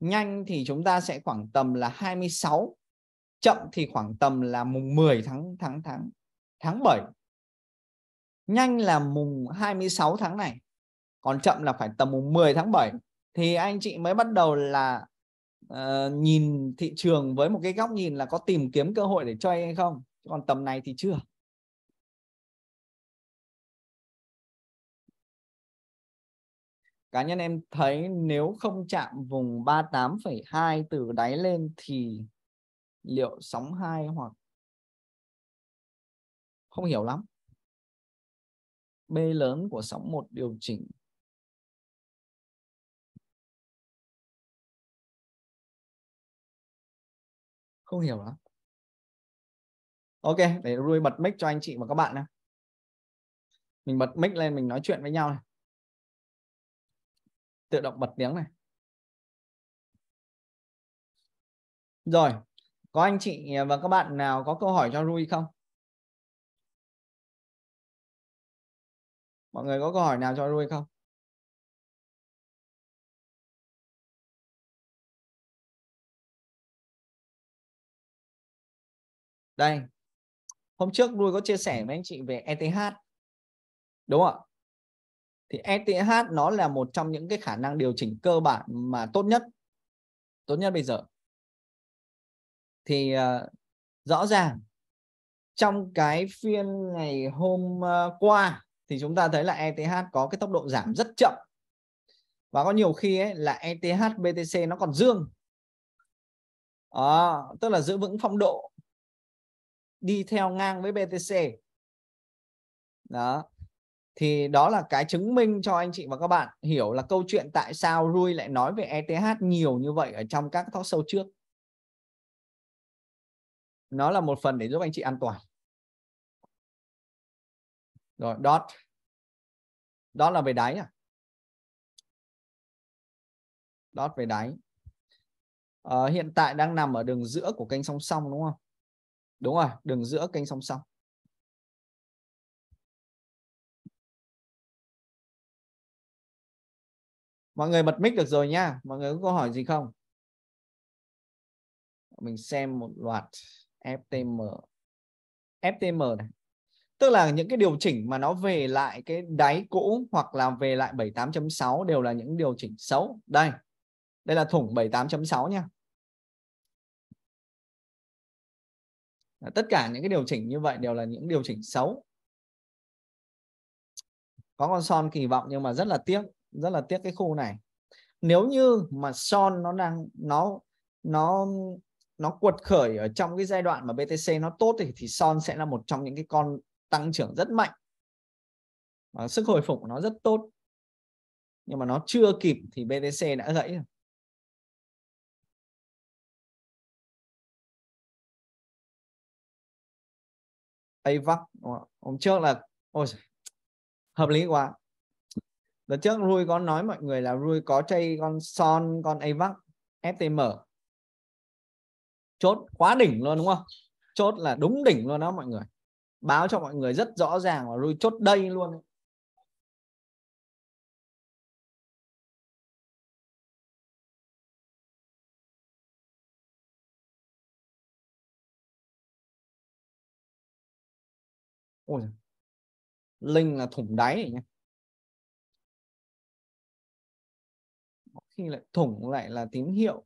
nhanh thì chúng ta sẽ khoảng tầm là 26 chậm thì khoảng tầm là mùng 10 tháng tháng tháng tháng 7 nhanh là mùng 26 tháng này còn chậm là phải tầm mùng 10 tháng 7 thì anh chị mới bắt đầu là uh, nhìn thị trường với một cái góc nhìn là có tìm kiếm cơ hội để chơi hay không còn tầm này thì chưa cá nhân em thấy nếu không chạm vùng 38,2 từ đáy lên thì liệu sóng 2 hoặc không hiểu lắm. B lớn của sóng 1 điều chỉnh không hiểu lắm. Ok, để Rui bật mic cho anh chị và các bạn nào. Mình bật mic lên mình nói chuyện với nhau này tự động bật tiếng này rồi có anh chị và các bạn nào có câu hỏi cho Rui không mọi người có câu hỏi nào cho Rui không đây hôm trước Rui có chia sẻ với anh chị về ETH đúng không ạ thì ETH nó là một trong những cái khả năng điều chỉnh cơ bản mà tốt nhất tốt nhất bây giờ thì uh, rõ ràng trong cái phiên ngày hôm ờ, qua thì chúng ta thấy là ETH có cái tốc độ giảm rất chậm và có nhiều khi ấy, là ETH BTC nó còn dương à, tức là giữ vững phong độ đi theo ngang với BTC đó thì đó là cái chứng minh cho anh chị và các bạn hiểu là câu chuyện tại sao Rui lại nói về ETH nhiều như vậy ở trong các talk sâu trước. Nó là một phần để giúp anh chị an toàn. Rồi, dot. đó là về đáy à? Dot về đáy. À, hiện tại đang nằm ở đường giữa của kênh song song đúng không? Đúng rồi, đường giữa kênh song song. mọi người bật mic được rồi nha mọi người có câu hỏi gì không mình xem một loạt FTM FTM này tức là những cái điều chỉnh mà nó về lại cái đáy cũ hoặc là về lại 78.6 đều là những điều chỉnh xấu đây đây là thủng 78.6 nha tất cả những cái điều chỉnh như vậy đều là những điều chỉnh xấu có con son kỳ vọng nhưng mà rất là tiếc rất là tiếc cái khu này nếu như mà son nó đang nó nó nó quật khởi ở trong cái giai đoạn mà BTC nó tốt thì thì son sẽ là một trong những cái con tăng trưởng rất mạnh và sức hồi phục của nó rất tốt nhưng mà nó chưa kịp thì BTC đã gãy rồi AVAC hôm trước là ôi hợp lý quá Đợt trước Rui có nói mọi người là Rui có chơi con Son, con AVAC, FTM. Chốt quá đỉnh luôn đúng không? Chốt là đúng đỉnh luôn đó mọi người. Báo cho mọi người rất rõ ràng là Rui chốt đây luôn. Ôi, Linh là thủng đáy nhé. khi lại thủng lại là tín hiệu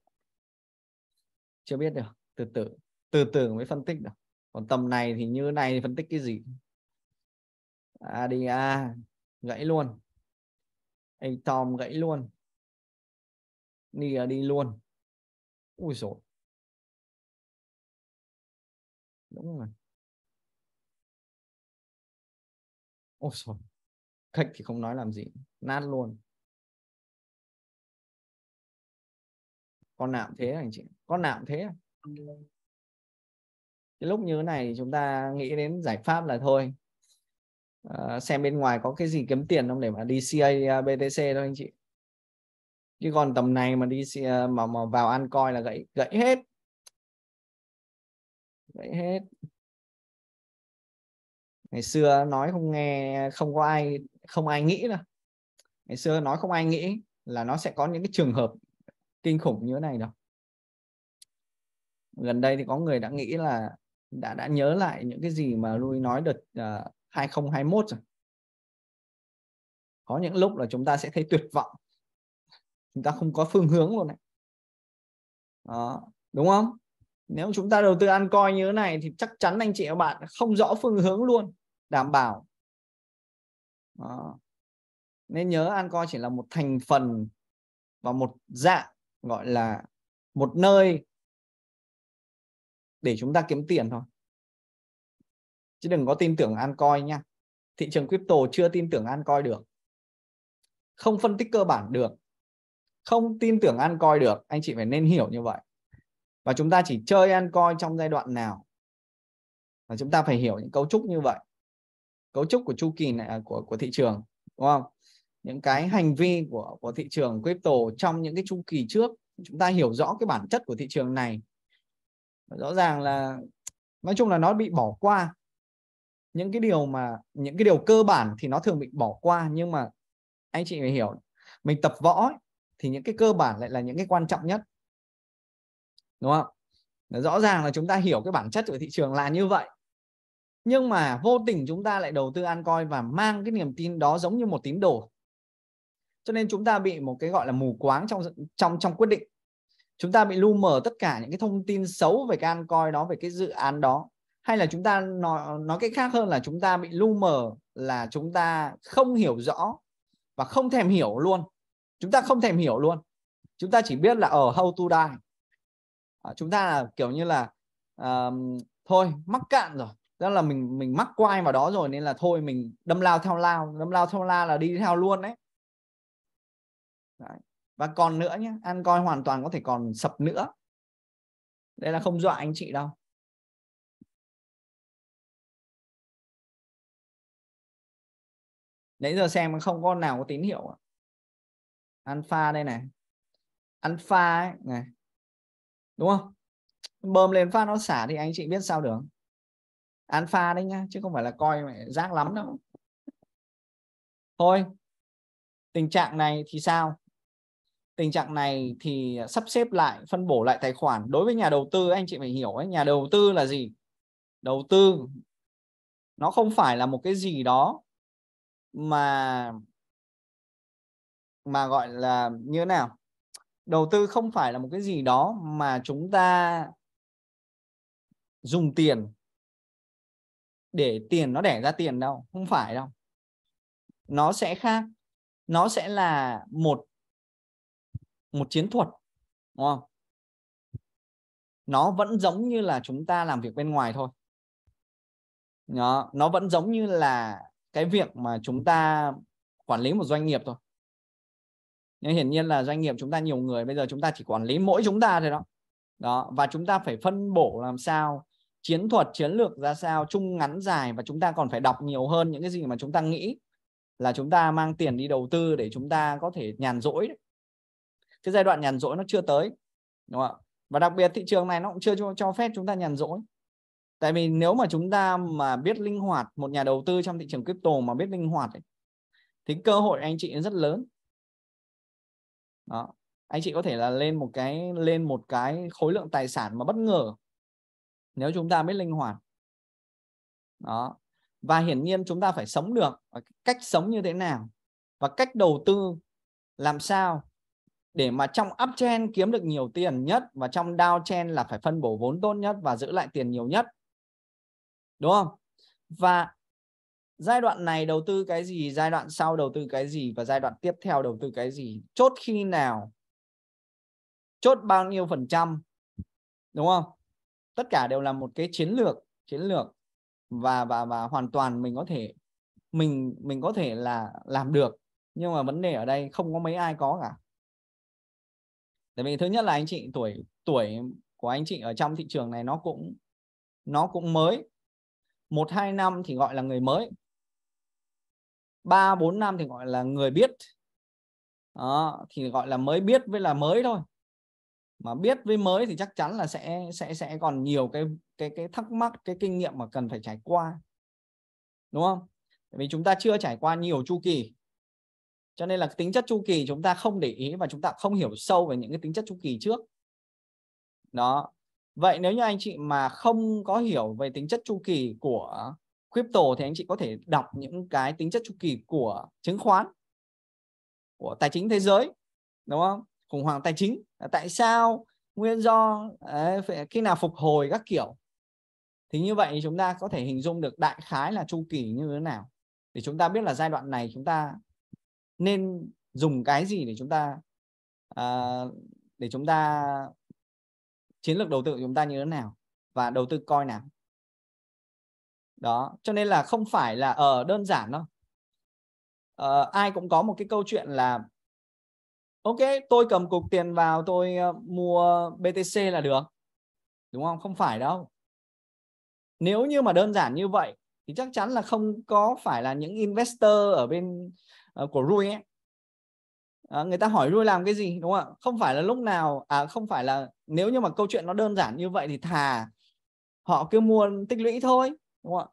chưa biết được từ từ từ từ mới phân tích được còn tầm này thì như này thì phân tích cái gì ADA gãy luôn Atom gãy luôn Nia đi luôn Ui dồi Đúng rồi Ôi dồi khách thì không nói làm gì Nát luôn con nào cũng thế à anh chị con nào cũng thế à? cái lúc như thế này thì chúng ta nghĩ đến giải pháp là thôi uh, xem bên ngoài có cái gì kiếm tiền không để mà đi CA à, BTC thôi anh chị chứ còn tầm này mà đi mà mà vào ăn coi là gãy gãy hết gãy hết ngày xưa nói không nghe không có ai không ai nghĩ đâu ngày xưa nói không ai nghĩ là nó sẽ có những cái trường hợp kinh khủng như thế này đâu gần đây thì có người đã nghĩ là đã đã nhớ lại những cái gì mà lui nói đợt uh, à, 2021 rồi có những lúc là chúng ta sẽ thấy tuyệt vọng chúng ta không có phương hướng luôn này đó, đúng không nếu chúng ta đầu tư ăn coi như thế này thì chắc chắn anh chị và bạn không rõ phương hướng luôn đảm bảo đó. nên nhớ ăn coi chỉ là một thành phần và một dạng gọi là một nơi để chúng ta kiếm tiền thôi chứ đừng có tin tưởng an coi nha thị trường crypto chưa tin tưởng an coi được không phân tích cơ bản được không tin tưởng an coi được anh chị phải nên hiểu như vậy và chúng ta chỉ chơi an coi trong giai đoạn nào và chúng ta phải hiểu những cấu trúc như vậy cấu trúc của chu kỳ này à, của của thị trường đúng không những cái hành vi của của thị trường crypto trong những cái chu kỳ trước chúng ta hiểu rõ cái bản chất của thị trường này rõ ràng là nói chung là nó bị bỏ qua những cái điều mà những cái điều cơ bản thì nó thường bị bỏ qua nhưng mà anh chị phải hiểu mình tập võ ấy, thì những cái cơ bản lại là những cái quan trọng nhất đúng không rõ ràng là chúng ta hiểu cái bản chất của thị trường là như vậy nhưng mà vô tình chúng ta lại đầu tư an coin và mang cái niềm tin đó giống như một tín đồ cho nên chúng ta bị một cái gọi là mù quáng trong trong trong quyết định chúng ta bị lu mờ tất cả những cái thông tin xấu về cái ăn coi đó về cái dự án đó hay là chúng ta nói nói cái khác hơn là chúng ta bị lu mờ là chúng ta không hiểu rõ và không thèm hiểu luôn chúng ta không thèm hiểu luôn chúng ta chỉ biết là ở ờ, how to die à, chúng ta là kiểu như là um, thôi mắc cạn rồi đó là mình mình mắc quay vào đó rồi nên là thôi mình đâm lao theo lao đâm lao theo lao là đi theo luôn đấy Đấy. và còn nữa nhé ăn coi hoàn toàn có thể còn sập nữa đây là không dọa anh chị đâu nãy giờ xem không có nào có tín hiệu alpha đây này alpha ấy này đúng không bơm lên phát nó xả thì anh chị biết sao được alpha đấy nhá chứ không phải là coi mẹ rác lắm đâu thôi tình trạng này thì sao tình trạng này thì sắp xếp lại phân bổ lại tài khoản đối với nhà đầu tư anh chị phải hiểu ấy nhà đầu tư là gì đầu tư nó không phải là một cái gì đó mà mà gọi là như thế nào đầu tư không phải là một cái gì đó mà chúng ta dùng tiền để tiền nó đẻ ra tiền đâu không phải đâu nó sẽ khác nó sẽ là một một chiến thuật đúng không nó vẫn giống như là chúng ta làm việc bên ngoài thôi nó nó vẫn giống như là cái việc mà chúng ta quản lý một doanh nghiệp thôi nhưng hiển nhiên là doanh nghiệp chúng ta nhiều người bây giờ chúng ta chỉ quản lý mỗi chúng ta thôi đó đó và chúng ta phải phân bổ làm sao chiến thuật chiến lược ra sao chung ngắn dài và chúng ta còn phải đọc nhiều hơn những cái gì mà chúng ta nghĩ là chúng ta mang tiền đi đầu tư để chúng ta có thể nhàn rỗi đấy cái giai đoạn nhàn rỗi nó chưa tới đúng không ạ và đặc biệt thị trường này nó cũng chưa cho, cho phép chúng ta nhàn rỗi tại vì nếu mà chúng ta mà biết linh hoạt một nhà đầu tư trong thị trường crypto mà biết linh hoạt ấy, thì cơ hội anh chị rất lớn đó anh chị có thể là lên một cái lên một cái khối lượng tài sản mà bất ngờ nếu chúng ta biết linh hoạt đó và hiển nhiên chúng ta phải sống được cách sống như thế nào và cách đầu tư làm sao để mà trong uptrend kiếm được nhiều tiền nhất và trong downtrend là phải phân bổ vốn tốt nhất và giữ lại tiền nhiều nhất. Đúng không? Và giai đoạn này đầu tư cái gì, giai đoạn sau đầu tư cái gì và giai đoạn tiếp theo đầu tư cái gì. Chốt khi nào? Chốt bao nhiêu phần trăm? Đúng không? Tất cả đều là một cái chiến lược, chiến lược và và và hoàn toàn mình có thể mình mình có thể là làm được nhưng mà vấn đề ở đây không có mấy ai có cả tại vì thứ nhất là anh chị tuổi tuổi của anh chị ở trong thị trường này nó cũng nó cũng mới một hai năm thì gọi là người mới ba bốn năm thì gọi là người biết đó, thì gọi là mới biết với là mới thôi mà biết với mới thì chắc chắn là sẽ sẽ sẽ còn nhiều cái cái cái thắc mắc cái kinh nghiệm mà cần phải trải qua đúng không? Tại vì chúng ta chưa trải qua nhiều chu kỳ cho nên là tính chất chu kỳ chúng ta không để ý và chúng ta không hiểu sâu về những cái tính chất chu kỳ trước đó vậy nếu như anh chị mà không có hiểu về tính chất chu kỳ của crypto thì anh chị có thể đọc những cái tính chất chu kỳ của chứng khoán của tài chính thế giới đúng không khủng hoảng tài chính tại sao nguyên do khi nào phục hồi các kiểu thì như vậy chúng ta có thể hình dung được đại khái là chu kỳ như thế nào để chúng ta biết là giai đoạn này chúng ta nên dùng cái gì để chúng ta à, để chúng ta chiến lược đầu tư của chúng ta như thế nào và đầu tư coi nào đó cho nên là không phải là ở ờ, uh, đơn giản đâu uh, ai cũng có một cái câu chuyện là ok tôi cầm cục tiền vào tôi uh, mua btc là được đúng không không phải đâu nếu như mà đơn giản như vậy thì chắc chắn là không có phải là những investor ở bên Ờ, của Rui ấy À, người ta hỏi Rui làm cái gì đúng không ạ? Không phải là lúc nào à không phải là nếu như mà câu chuyện nó đơn giản như vậy thì thà họ cứ mua tích lũy thôi đúng không ạ?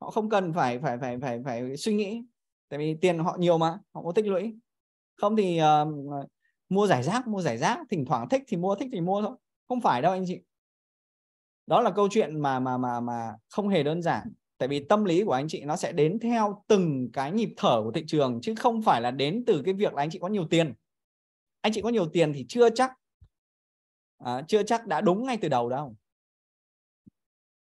Họ không cần phải phải phải phải phải suy nghĩ tại vì tiền họ nhiều mà, họ có tích lũy. Không thì uh, mua giải rác, mua giải rác, thỉnh thoảng thích thì mua, thích thì mua thôi. Không phải đâu anh chị. Đó là câu chuyện mà mà mà mà không hề đơn giản tại vì tâm lý của anh chị nó sẽ đến theo từng cái nhịp thở của thị trường chứ không phải là đến từ cái việc là anh chị có nhiều tiền anh chị có nhiều tiền thì chưa chắc à, chưa chắc đã đúng ngay từ đầu đâu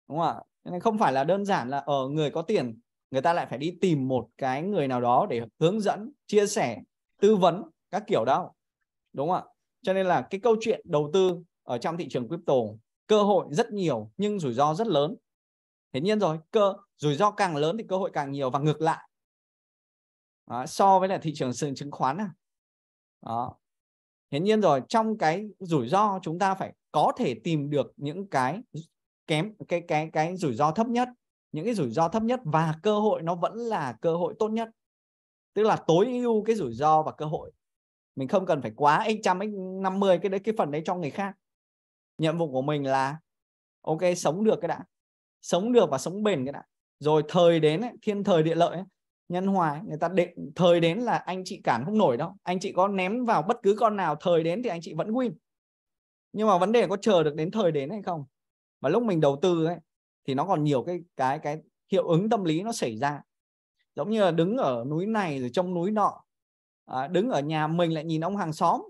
đúng không ạ không phải là đơn giản là ở ờ, người có tiền người ta lại phải đi tìm một cái người nào đó để hướng dẫn chia sẻ tư vấn các kiểu đâu đúng không ạ cho nên là cái câu chuyện đầu tư ở trong thị trường crypto cơ hội rất nhiều nhưng rủi ro rất lớn hiển nhiên rồi cơ rủi ro càng lớn thì cơ hội càng nhiều và ngược lại đó, so với là thị trường sàn chứng khoán à đó hiển nhiên rồi trong cái rủi ro chúng ta phải có thể tìm được những cái kém cái cái cái rủi ro thấp nhất những cái rủi ro thấp nhất và cơ hội nó vẫn là cơ hội tốt nhất tức là tối ưu cái rủi ro và cơ hội mình không cần phải quá x trăm x năm mươi cái đấy cái phần đấy cho người khác nhiệm vụ của mình là ok sống được cái đã sống được và sống bền cái đã rồi thời đến ấy, thiên thời địa lợi ấy, nhân hòa người ta định thời đến là anh chị cản không nổi đâu anh chị có ném vào bất cứ con nào thời đến thì anh chị vẫn win nhưng mà vấn đề có chờ được đến thời đến hay không và lúc mình đầu tư ấy thì nó còn nhiều cái cái cái hiệu ứng tâm lý nó xảy ra giống như là đứng ở núi này rồi trong núi nọ à, đứng ở nhà mình lại nhìn ông hàng xóm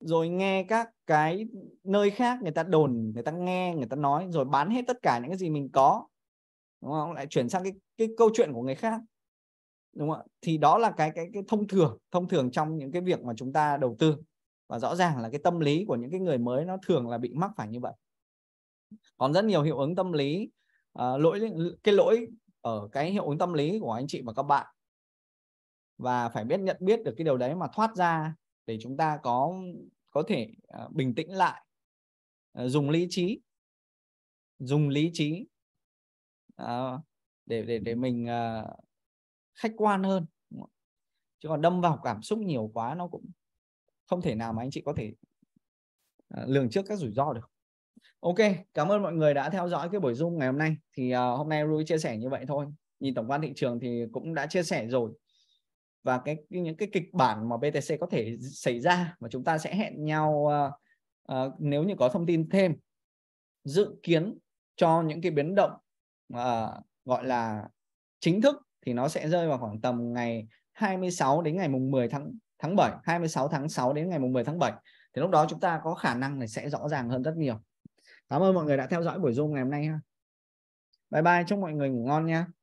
rồi nghe các cái nơi khác người ta đồn người ta nghe người ta nói rồi bán hết tất cả những cái gì mình có đúng không lại chuyển sang cái cái câu chuyện của người khác đúng không ạ thì đó là cái cái cái thông thường thông thường trong những cái việc mà chúng ta đầu tư và rõ ràng là cái tâm lý của những cái người mới nó thường là bị mắc phải như vậy còn rất nhiều hiệu ứng tâm lý uh, lỗi cái lỗi ở cái hiệu ứng tâm lý của anh chị và các bạn và phải biết nhận biết được cái điều đấy mà thoát ra để chúng ta có có thể à, bình tĩnh lại à, dùng lý trí dùng lý trí à, để để để mình khách quan hơn chứ còn đâm vào cảm xúc nhiều quá nó cũng không thể nào mà anh chị có thể lường trước các rủi ro được ok cảm ơn mọi người đã theo dõi cái buổi zoom ngày hôm nay thì hôm nay Rui chia sẻ như vậy thôi nhìn tổng quan thị trường thì cũng đã chia sẻ rồi và cái những cái kịch bản mà BTC có thể xảy ra mà chúng ta sẽ hẹn nhau uh, uh, nếu như có thông tin thêm dự kiến cho những cái biến động uh, gọi là chính thức thì nó sẽ rơi vào khoảng tầm ngày 26 đến ngày mùng 10 tháng tháng 7, 26 tháng 6 đến ngày mùng 10 tháng 7 thì lúc đó chúng ta có khả năng này sẽ rõ ràng hơn rất nhiều. Cảm ơn mọi người đã theo dõi buổi Zoom ngày hôm nay ha. Bye bye, chúc mọi người ngủ ngon nha.